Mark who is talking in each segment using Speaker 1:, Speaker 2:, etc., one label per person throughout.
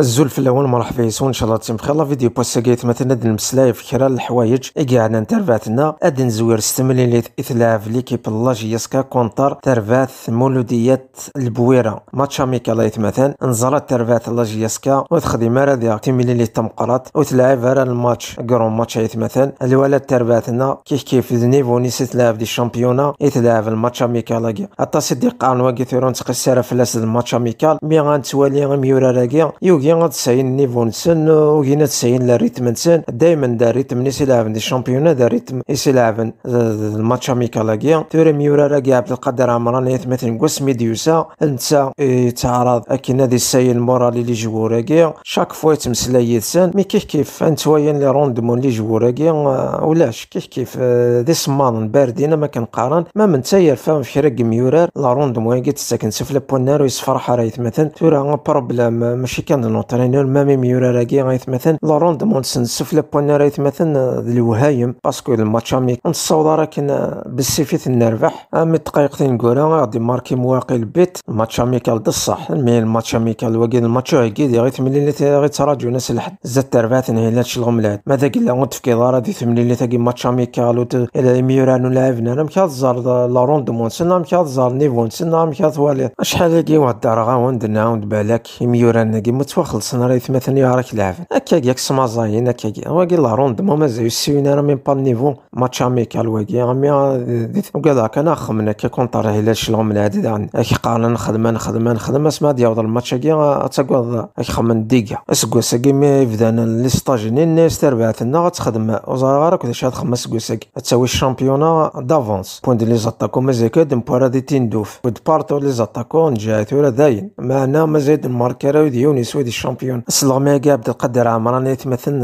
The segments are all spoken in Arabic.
Speaker 1: الزول في الاول مرحبا يسون ان شاء الله تيم بخير لا فيديو بوست كيت مثلا المسلاي في كرا الحوايج اي عنا نترفاتنا اد نزوير ستملي لي اثلاف ليكيب لاجي يسكا كونتر ترفات مولوديات البويره ماتش اميكا لا مثلا نزرا ترفات لاجي يسكا وتخدم مارا ديال تيملي لي تمقرات وتلعب على الماتش كرون ماتش مثلا الولا ترفاتنا كيف كيف نيفو نيس تلعب دي شامبيونا يتلعب الماتش اميكا لاكي حتى صديق قانوا كيثيرون تقسر فلاس الماتش اميكال مي غنتوالي غيميورا راكي المغربيه غاد تسعين النيفو-نسن وكينا تسعين لا ريتم-نسن دايما دا الريتم-نس يلعبن دي شامبيون دا الريتم يس يلعبن الماتش اميكا لاكيا توري ميورا راكي عبد القادر عمران يتمثل كواس ميديوسا انت يتعرض اكينا دي السيل مورالي لي جو راكيا شاك فوا يتمسلا يتسن مي كيف كيف انت وين لي روندمون لي جو راكيا ولاش كيف كيف دي سمان باردين ما كنقارن ما من تا فاهم في كرا ميورا لا روندمون كي سفلي سفلا بوانار ويسفرح راه يتمثل تورا بروبليم ماشي كان لونترينور يعني ما راكي غايث مثلا لا روندمون سفلى بوان راه مثلا آه، الوهايم باسكو الماتش امي نصوض راه كان آه، بالسيفيت نربح امي آه، دقايق نقولها غادي ماركي مواقي البيت الماتش كان الصح مي الماتش كان واكي الماتش اللي غي غيتراجعوا ناس الحد زاد تربات نهيلاتش الغملات ماذا قلا غنتفكي دار هادي اللي تاكي ماتش كان الى نو لاعبنا نعم، انا مكا تزار لا روندمون سنا نعم، مكا زار نيفون سنا نعم، مكا توالي اشحال كي واحد الدار غاوند وند بالك ميورا كي متوقع خلصنا راه يتمثل راك لعبن هكا سما زاين هكا واقي لا روند روندمون مازال يسيونا راه ميم با نيفو ماتش اميكال واقي غامي وكاد هكا انا خمنا كي كونطر هلا شلون من العدد عن يعني. اكي قارن نخدم نخدم نخدم اسما دياوض الماتش كي تاكوض اكي خمن ديكا اسكو ساكي مي بدانا لي ستاجيني الناس لنا غتخدم وزارة كدا شاد خمس ساكي تساوي الشامبيونا دافونس بوان دي لي زاتاكو مازال كاد مبارا دي تندوف ود بارتو لي زاتاكو نجاي ثورا داين معنا مازال ماركرا وديونيس سويدي الشامبيون كاع قابد القدر عمران يتمثل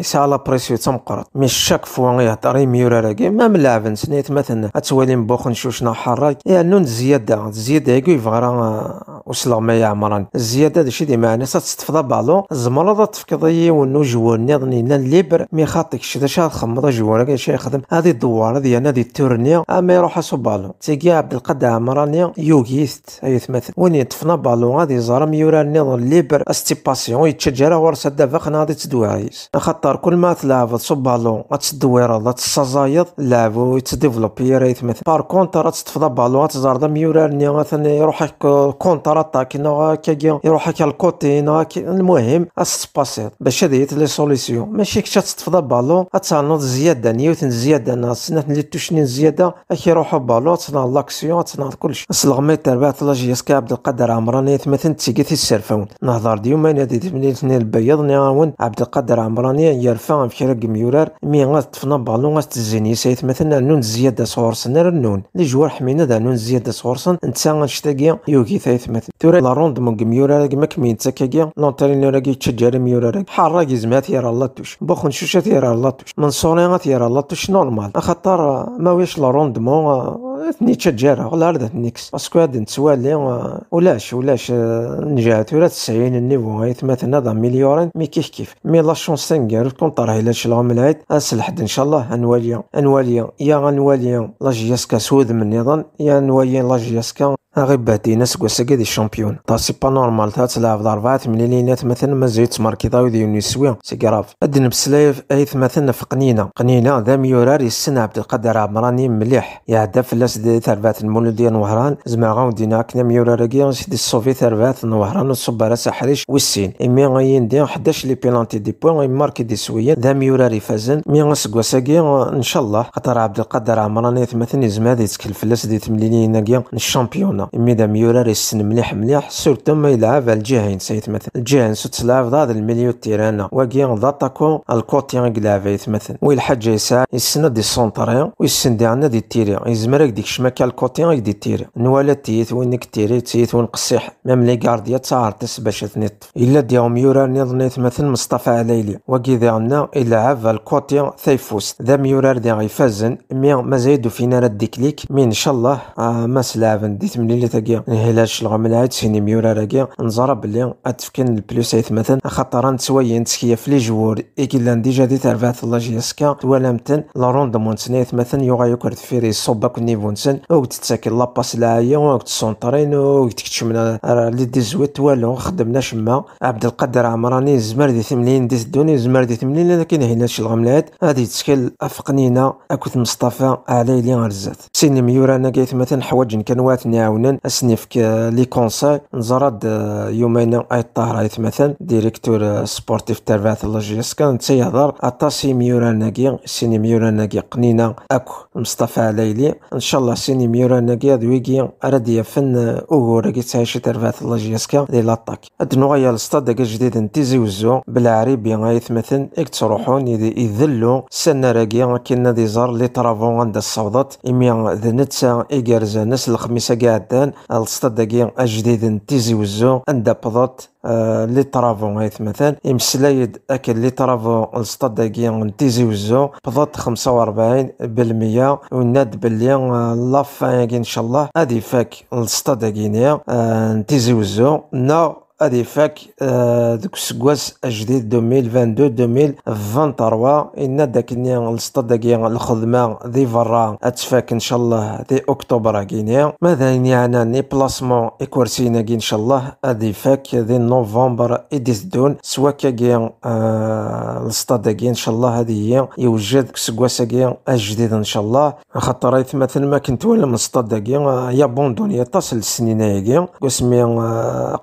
Speaker 1: يسعى لا بريسيو تمقرط مي شاك فوا يهضر يميور راكي ما ملاعب نسني يتمثل اتولي مبوخن شوشنا حراك يعني زيادة زيادة يقول فغرا آه، وسلغمي يا عمران الزيادة داكشي دي معناه تستفضى بالو زمرضة تفكضي ونو جوار نظني نان ليبر مي خاطيك شتا شا تخمض جوار كاين شي يخدم هذه الدوار هذه انا يعني هذه التورني اما آه، يروح اسو بالو تيكي عبد القادر عمراني يوغيست ايث مثل وين يطفنا بالو غادي زرم يورا نظن ليبر استيب باسيون يتشجر ورث دافق ناضي تدويريس خطر كل ما تلعب بالون تدويرا لا تسازايض لعب ويتديفلوبي راه مثل بار كونتر بالون تزار دا ميورار ني مثلا يروح كونتر اتاك نو كي يروح الكوتي نو المهم اسباسي باش هذه لي سوليسيون ماشي كش تطفض بالون تنوض زياده نيوت زياده سنه لي توشني زياده اخي يروحوا بالون تنال لاكسيون تنال كلشي سلغمي تربات لا جي عبد القادر عمران مثلا تيكي السرفون نهضر ديما هذه دي تمليلتنا البيض نعاون عبد القادر عمراني يرفع في شرق ميورار مي غاز طفنا بالو غاز تزيني سايت مثلا نون زيادة صورسن رنون لي جوار حمينا دا نون زيادة صورسن نتا غنشتاقيا يوكي ثايت مثلا تورا لا روند مون يورار كما كمين تاكاكيا لونترينور كي تشجر ميورار حارة كيزمات يرى اللاتوش بوخن شوشات يرى لاطوش من صوري غات يرا نورمال خاطر ما ويش لا روند مون ثني تشجر غلار ذات نيكس باسكو هاد نتوالي ولاش ولاش نجات ولا تسعين النيفو غايت مثلا ذا مليورين مي كيف كيف مي لا شونس طرا الى شي شلغم العيد انسلحد ان شاء الله انواليا انواليا يا انواليا لا جياسكا سود من نظام يا انواليا لا جياسكا أغيب دينا سكوا سكا دي الشامبيون تا سي با نورمال تا تلعب ضربة ملينات مثلا مازال تماركيضا ويديون يسوي سي كراف ادن بسلايف ايث مثلا في قنينة قنينة ذا ميورار يسن عبد القادر عمراني مليح يعدى فلاس دي ثربات ديال نوهران زعما دينا كنا ميورار كي سيدي الصوفي ثربات نوهران راس حريش والسين امي غايين دي 11 لي بيلانتي دي بوان ماركي دي سويا ذا ميورار يفازن مي سكوا سكي ان شاء الله خاطر عبد القادر عمراني مثلا يزما تكلف فلاس دي تمليلينة الشامبيون مي دا ميولار يسن مليح مليح سورتو ما يلعب على الجهين سيتمثل الجهين سو تلعب ضاد المليو تيرانا وكي ضا اتاكون الكوتي يلعب مثلا وي الحاج يسعى يسن دي سونطري ويسن دي عندنا دي تيري يزمر ديك شماكا الكوتي دي تيري نوالا تيت وينك تيري تيت ونقصيح ميم لي كارديا تسعرتس باش تنط الا ديهم يورا نظن يتمثل مصطفى عليلي وكي ذا عندنا يلعب الكوتي ثيفوس ذا ميورار دي غيفازن مي زيدو فينا راه ديكليك مي ان شاء الله آه ما ديت من تمليلتاكي انهلاج الغملات سيني راكيا نزرى بلي اتفكن البلوس مثلا خاطر نتسوايا نتسكيا في لي جوور ايكيلا ديجا دي تربعت الله جيسكا توالامتن لا روندمون سني مثلا يوغا يوكر تفيري صوبا باك نيفو نسن او تتساكل لاباس العاية او تسونطرين او تكتشمنا لي ديزويت والو خدمنا شما عبد القادر عمراني زمر دي ثمنين دي سدوني زمر دي ثمنين لكن هلاش الغملات هادي تسكل افقنينا اكوث مصطفى علي لي غرزات سيني قايت مثلا حوايج كان نعاون يونان اسنفك لي كونساي نزرد آه، يومين اي الطاهر مثلا ديريكتور آه، سبورتيف تربات لوجيس كان تيهضر اتاسي ميورا ناكي سيني ميورا ناكي قنينه اكو مصطفى ليلي ان شاء الله سيني ميورا ناكي دويكي ردي فن اوغور كي تعيش تربات لوجيس كان لي لاطاك ادنوغيا الستاد جديد تيزي وزو بالعريبي مثلا اك تروحون يذلو سنة راكي كنا ديزار لي ترافون عند الصوضات إمي ذنتا إيكارزانس الخميسة قاعد معناتها الستاد داكي الجديد نتيزي وزو عند آه لي طرافو غيث مثلا يمسلايد اكل لي طرافو الستاد داكي نتيزي وزو بضت 45 بالمية وناد بلي آه، لافان ان شاء الله هادي فاك الستاد داكي نتيزي آه، وزو نو هادي فاك ذوك أه السكواس الجديد 2022 2023 إنا داك ني الصداد كي الخدمه دي فرا اتفاك ان شاء الله ذي اكتوبر غينيا ماذا يعني انا ني بلاسمون اي كورسينا كي ان شاء الله هادي فاك دي نوفمبر اي دون سوا كي أه الصداد كي ان شاء الله هادي هي يوجد السكواس كي الجديد ان شاء الله خاطر مثلا ما كنت ولا من الصداد كي يا بون دوني تصل السنين كي قسمي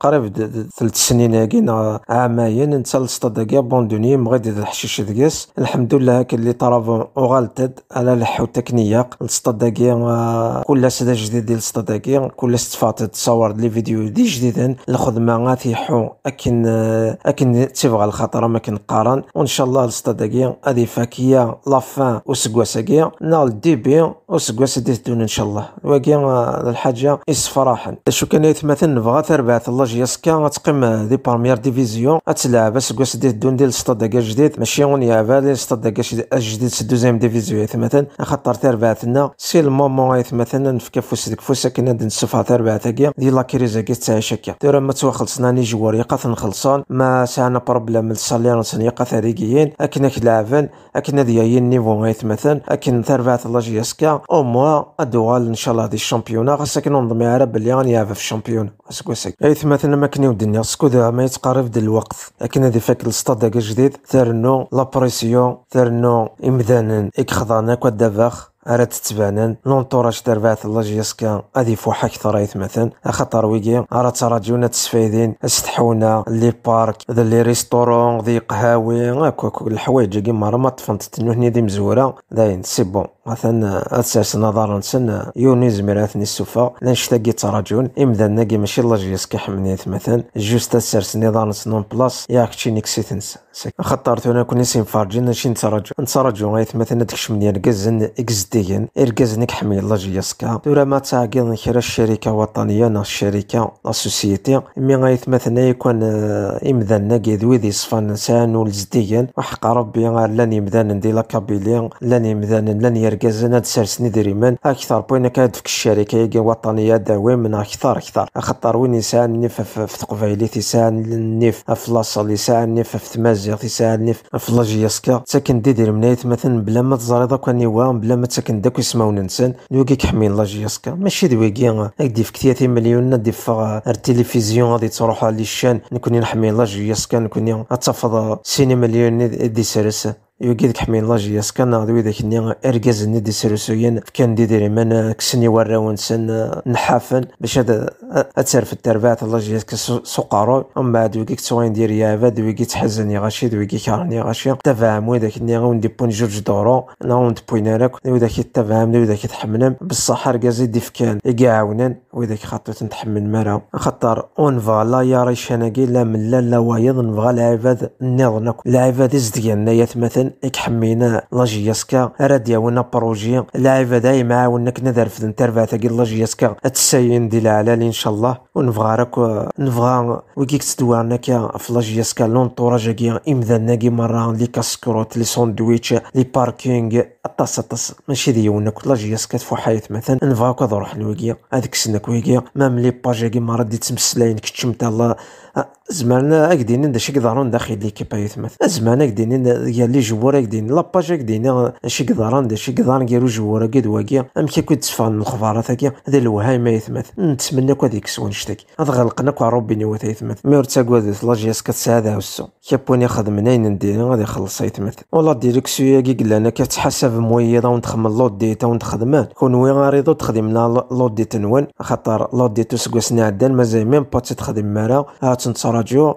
Speaker 1: قريب ثلاث سنين هاكينا عامين نتا لسطا داكيا بوندوني مغيد الحشيش دكاس الحمد لله هاك اللي طرافون اوغالتد على لحو تكنياق لسطا داكيا آه، كل سدا جديد ديال لسطا داكيا كل ستفات تصور لي فيديو دي جديد الخدمة غاتيحو اكن آه، اكن تبغى الخطرة ما كنقارن وان شاء الله لسطا داكيا هادي فاكية لافان وسكواس نال دي بي وسكواس دي تدون ان شاء الله واكيا آه، الحاجة اسفراحا شو كان يتمثل نبغى تربعة الله جياسكا تقيم دي بارميير ديفيزيون تلعب اسكواس دي الدون ديال ستاد كاع جديد ماشي غون يلعب ديال السطاد كاع جديد دوزيام ديفيزيون مثلا خاطر ربعتنا سي المومون مثلا نفكا فوس ديك فوس كنا نسفها تربعتها كيا ديال لاكريزا كريزا كي تعيش هكا دابا ما توخلصنا ني جوار يقاث نخلصون ما ساعنا بروبليم السالير نسن يقاث ريكيين اكنا كلاعبن اكنا ديايين نيفو غيث مثلا اكن ربعت الله جي اسكا او موا ادوال ان شاء الله دي الشامبيونا غاسك ننضمي على بلي غنلعب في الشامبيون اسكواسك غيث مثلا ما كنيو الدنيا سكودها ما يتقارب ديال الوقت لكن هذه فاك السطاد جديد ثرنو لابريسيون ثرنو امذانن اكخضان كوا دافاخ ارات تتبانن لونطوراج تربعت الله جيسكا هذه فوحا كثر مثلا خاطر ويكي ارات راديونا تسفايدين استحونا لي بارك ذا لي ريستورون ذي قهاوي هاكا الحوايج كيما راه ما طفنت هني دي مزورة داين سي بون مثلا اساس نظرا سن يوني زميراتني السفا لنشتاقي تراجون امدا ناقي ماشي لاجيس كيحمنيت مثلا جوست اساس نظرا سنون بلاس ياك تشي نكسيتنس خطرت انا كوني سين فارجين نشي نتراجون نتراجون غايت مثلا داك الشمنية ركزن اكزديين إركزنك حمي جيس كا تورا ما تاقي نخير الشركة الوطنية نا الشركة السوسيتي مي غايت مثلا يكون آه، امدا ناقي ذوي ذي صفان نسان ولزديين وحق ربي لاني مدان ندي لاكابيلي لاني مدان لاني يرجزنا تسرس ندريمن أكثر بوين كاد في الشركة يجي وطنية دوين من أكثر أكثر أخطر وين يسان نف في ثقفيلي تسان نف في لصال يسان نف في تمازيغ تسان نف في لجيسكا تسكن دي دير منايت مثلا بلا ما تزاري داك نيوا بلا ما تسكن داك اسمه وننسان حمي حمين لجيسكا ماشي دويكي أكدي في كثير مليون ندي في التلفزيون غادي تروح الشان نكوني نحمي لجيسكا نكوني أتفضى سينما مليون دي سرسة يوجد كحمين لاجي يسكن هذا ويداك ني ارجاز دي في كان دي ديري من كسني ورا ونسن نحافن باش هذا اتسرف التربات لاجي يسكن سقارو اما بعد ويكيك تسوين دير يا عباد ويجي تحزن غاشي ويجي كارني غاشي تفاهم ويداك ني وندي بون جورج دورو نغون بوين راك ويداك تفاهم ويداك تحملم بصح ارجاز دي كان يكي عاونن ويداك خاطر تنتحمل مرا خاطر اون فالا يا ريشاناكي لا ملا لا لا وايض نبغى العباد النظنك العباد ازديالنا يا مثلا يكحمينا لا جياسكا راه ديالنا بروجي العيب هذا معاونك نذر في الانترفا تاعي لاجياسكا جياسكا تساين ديال العلالي ان شاء الله ونبغى راك نبغى وكيك تدوانا كا في لا لونطوراج كيا امذا كي مرة لي كاسكروت لي ساندويتش لي باركينغ الطاس الطاس ماشي ديالنا كل جياس كتفو حيث مثلا نفاكو روح لويكيا هذيك السنك كويكيا مام لي باج كيما راه دي تمسلاين كتشم الله زمان دا شي يقدرون داخل ليكيب هاي مثلا زمان اكدين يا لي جوار باج اكدين شي قدران دا شي قدران كيرو جوار اكد واكيا ام كي كنت من الخبارات هاكيا هذا ما هاي ثمث كو هذيك سوا نشتك هذا غلقناك ربي نيوات هاي ثمث مير تاكواد لا جياس كتساعدها السو كيبوني خدمنا ندير غادي يخلص هاي ثمث والله ديريكسيو يا كيقلا كتحاسب بزاف مويضه ونتخمم لوط تا ونتخدمات كون وي غاريضو تخدم لنا لوط نون خاطر لوط ديتو سكواسنا عدان مازال ميم با تخدم مرا تنت راديو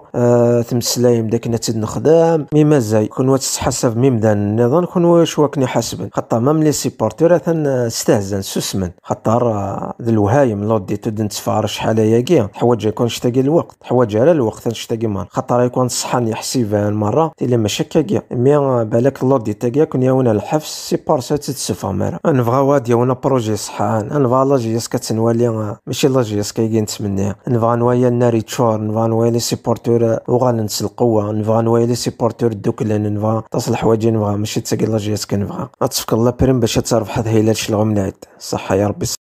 Speaker 1: تمسلايم آه، داك تنخدم نخدم مي مازال كون تحسب ميم ذا النظام كون واش واكني حاسبن خاطر مام لي سيبورتور ثان آه، استهزن سوسمن خاطر آه، ذا الوهايم لوط ديتو دنت تفعر شحال كي حوايج يكون شتاقي الوقت حوايج على الوقت تشتاقي مرة خاطر يكون صحن يحسبها المرة تيلي ماشي كاكيا مي بالك لوط تاكيا كون ياونا الحفص سي بارسا انا نبغى واد يونا بروجي صحان نبغى لاجياس كتنوالي آه، ماشي لاجياس كيجي انا نبغى نوايا ناري تشور نبغى نوايا لي سيبورتور آه، وغاننس القوة نبغى نوايا لي سيبورتور انا نبغى تصل حوايجي نبغا ماشي تسقي لاجياس كنبغى تفكر الله بريم باش تربح هاد هيلات شلغم نعد صحة يا ربي